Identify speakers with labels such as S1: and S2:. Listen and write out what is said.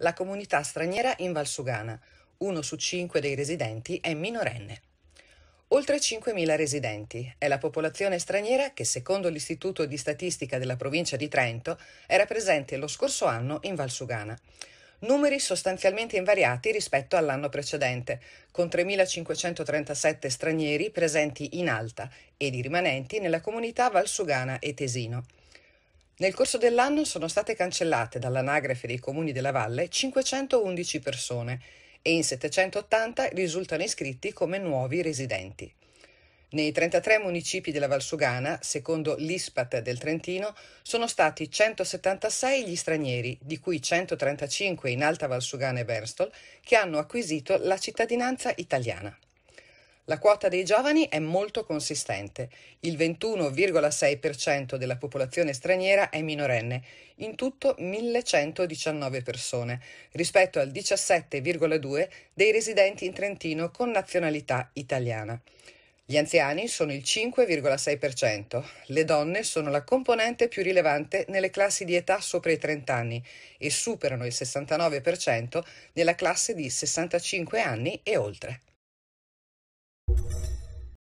S1: la comunità straniera in Valsugana, uno su cinque dei residenti è minorenne. Oltre 5.000 residenti è la popolazione straniera che, secondo l'Istituto di Statistica della provincia di Trento, era presente lo scorso anno in Valsugana. Numeri sostanzialmente invariati rispetto all'anno precedente, con 3.537 stranieri presenti in Alta ed i rimanenti nella comunità Valsugana e Tesino. Nel corso dell'anno sono state cancellate dall'anagrafe dei comuni della valle 511 persone e in 780 risultano iscritti come nuovi residenti. Nei 33 municipi della Valsugana, secondo l'ISPAT del Trentino, sono stati 176 gli stranieri, di cui 135 in Alta Valsugana e Verstol, che hanno acquisito la cittadinanza italiana. La quota dei giovani è molto consistente. Il 21,6% della popolazione straniera è minorenne, in tutto 1119 persone, rispetto al 17,2 dei residenti in Trentino con nazionalità italiana. Gli anziani sono il 5,6%, le donne sono la componente più rilevante nelle classi di età sopra i 30 anni e superano il 69% nella classe di 65 anni e oltre.